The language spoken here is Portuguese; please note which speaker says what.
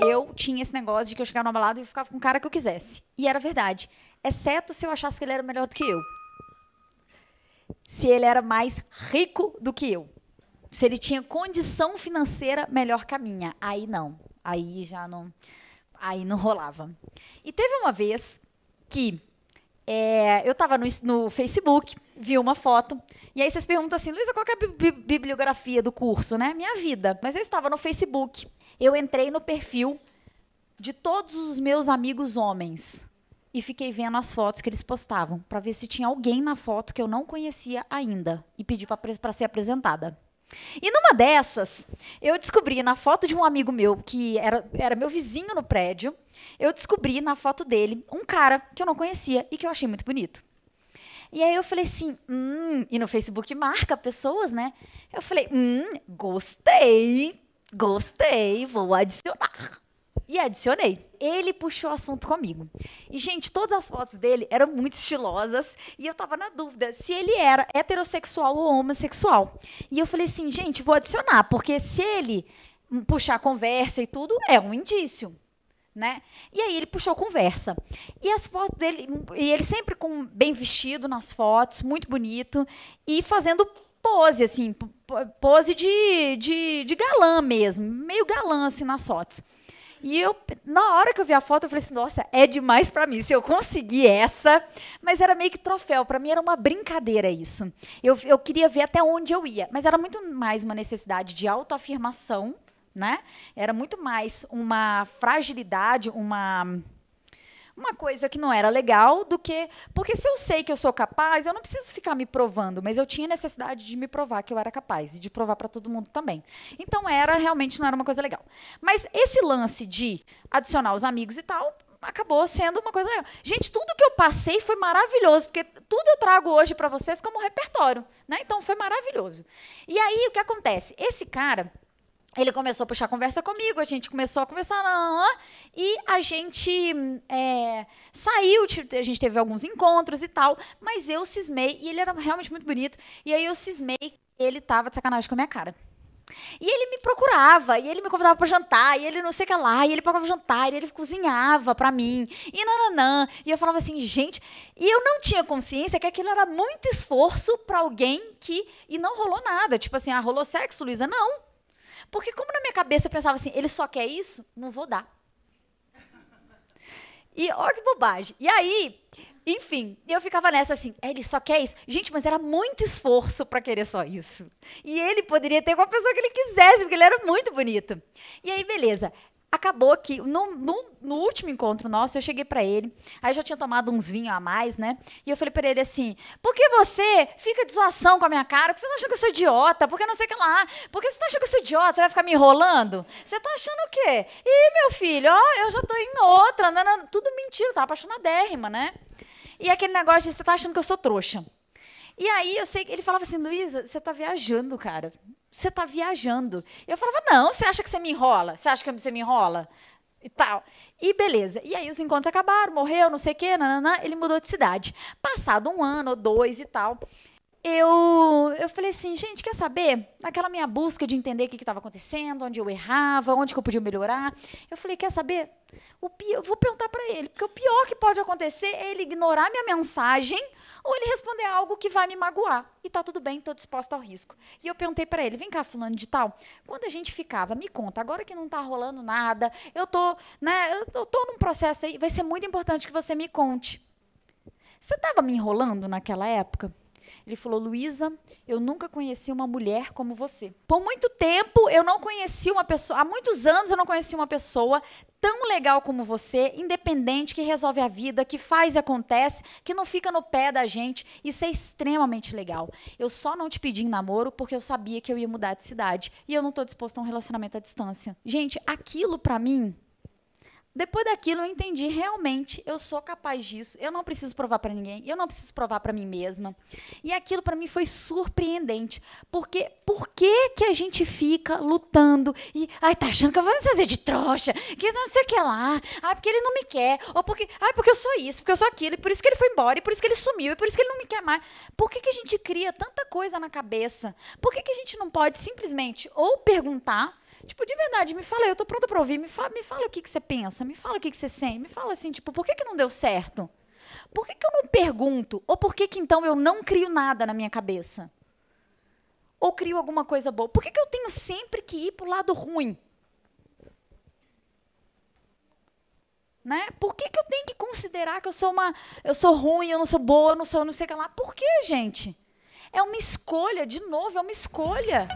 Speaker 1: Eu tinha esse negócio de que eu chegava numa balada e ficava com o cara que eu quisesse. E era verdade. Exceto se eu achasse que ele era melhor do que eu. Se ele era mais rico do que eu. Se ele tinha condição financeira melhor que a minha. Aí não. Aí já não. Aí não rolava. E teve uma vez que é, eu estava no, no, Facebook, vi uma foto, e aí vocês perguntam assim, Luísa, qual é a bibliografia do curso, né? Minha vida. Mas eu estava no Facebook, eu entrei no perfil de todos os meus amigos homens e fiquei vendo as fotos que eles postavam para ver se tinha alguém na foto que eu não conhecia ainda e pedi para ser apresentada. E numa dessas, eu descobri na foto de um amigo meu, que era, era meu vizinho no prédio, eu descobri na foto dele um cara que eu não conhecia e que eu achei muito bonito. E aí eu falei assim, hum, e no Facebook marca pessoas, né? Eu falei, hum, gostei, gostei, vou adicionar. E adicionei ele puxou o assunto comigo. E, gente, todas as fotos dele eram muito estilosas e eu tava na dúvida se ele era heterossexual ou homossexual. E eu falei assim, gente, vou adicionar, porque se ele puxar conversa e tudo, é um indício. Né? E aí ele puxou conversa. E as fotos dele, e ele sempre com bem vestido nas fotos, muito bonito, e fazendo pose, assim, pose de, de, de galã mesmo, meio galã assim nas fotos. E eu, na hora que eu vi a foto, eu falei assim: nossa, é demais para mim. Se eu conseguir essa. Mas era meio que troféu. Para mim era uma brincadeira isso. Eu, eu queria ver até onde eu ia. Mas era muito mais uma necessidade de autoafirmação, né? Era muito mais uma fragilidade, uma uma coisa que não era legal do que. Porque se eu sei que eu sou capaz, eu não preciso ficar me provando, mas eu tinha necessidade de me provar que eu era capaz e de provar para todo mundo também. Então era realmente não era uma coisa legal. Mas esse lance de adicionar os amigos e tal, acabou sendo uma coisa legal. Gente, tudo que eu passei foi maravilhoso, porque tudo eu trago hoje para vocês como repertório, né? Então foi maravilhoso. E aí o que acontece? Esse cara ele começou a puxar conversa comigo, a gente começou a conversar, e a gente é, saiu, a gente teve alguns encontros e tal, mas eu cismei, e ele era realmente muito bonito, e aí eu cismei que ele tava de sacanagem com a minha cara. E ele me procurava, e ele me convidava para jantar, e ele não sei o que lá, e ele pagava jantar, e ele cozinhava para mim, e nananã. E eu falava assim, gente, e eu não tinha consciência que aquilo era muito esforço para alguém que. E não rolou nada. Tipo assim, ah, rolou sexo, Luísa? Não. Porque como na minha cabeça eu pensava assim, ele só quer isso, não vou dar. E olha que bobagem. E aí, enfim, eu ficava nessa assim, é, ele só quer isso. Gente, mas era muito esforço para querer só isso. E ele poderia ter com a pessoa que ele quisesse, porque ele era muito bonito. E aí, beleza acabou que no, no, no, último encontro nosso, eu cheguei para ele, aí eu já tinha tomado uns vinhos a mais, né? E eu falei para ele assim: por que você fica de zoação com a minha cara? Por que você tá achando que eu sou idiota? Por que não sei o que lá? Por que você tá achando que eu sou idiota? Você vai ficar me enrolando? Você tá achando o quê? Ih, meu filho, ó, eu já tô em outra. Não, né, não, né? tudo mentira, tá apaixonadérrima, né? E aquele negócio de você tá achando que eu sou trouxa. E aí eu sei que ele falava assim, Luísa, você tá viajando, cara você está viajando. Eu falava, não, você acha que você me enrola? Você acha que você me enrola? E tal. E beleza. E aí os encontros acabaram, morreu, não sei o quê, ele mudou de cidade. Passado um ano ou dois e tal, eu, eu falei assim, gente, quer saber? Aquela minha busca de entender o que estava acontecendo, onde eu errava, onde que eu podia melhorar. Eu falei, quer saber? O pior, vou perguntar para ele, porque o pior que pode acontecer é ele ignorar minha mensagem ou ele responder algo que vai me magoar. E tá tudo bem, tô disposta ao risco. E eu perguntei para ele: vem cá, fulano de tal, quando a gente ficava, me conta, agora que não tá rolando nada, eu tô, né, eu tô, num processo aí, vai ser muito importante que você me conte. Você estava me enrolando naquela época? Ele falou: Luísa, eu nunca conheci uma mulher como você. Por muito tempo eu não conheci uma pessoa, há muitos anos eu não conheci uma pessoa tão legal como você, independente, que resolve a vida, que faz e acontece, que não fica no pé da gente. Isso é extremamente legal. Eu só não te pedi em namoro porque eu sabia que eu ia mudar de cidade e eu não estou disposta a um relacionamento à distância. Gente, aquilo para mim depois daquilo eu entendi realmente eu sou capaz disso. Eu não preciso provar para ninguém, eu não preciso provar para mim mesma. E aquilo para mim foi surpreendente, porque por que que a gente fica lutando e ai tá achando que eu vou me fazer de trouxa, que não sei o que lá. Ai porque ele não me quer, ou porque ai porque eu sou isso, porque eu sou aquilo, e por isso que ele foi embora, e por isso que ele sumiu, e por isso que ele não me quer mais. Por que que a gente cria tanta coisa na cabeça? Por que que a gente não pode simplesmente ou perguntar Tipo, tipo, de verdade, me fala, eu tô pronta pra ouvir, me fala, me fala o que, que você pensa, me fala o que, que você sente, me fala assim, tipo, por que, que não deu certo? Por que, que eu não pergunto? Ou por que, que então eu não crio nada na minha cabeça? Ou crio alguma coisa boa? Por que, que eu tenho sempre que ir pro lado ruim? Né? Por que, que eu tenho que considerar que eu sou uma. Eu sou ruim, eu não sou boa, eu não sou não sei o que lá? Por que, gente? É uma escolha, de novo, é uma escolha.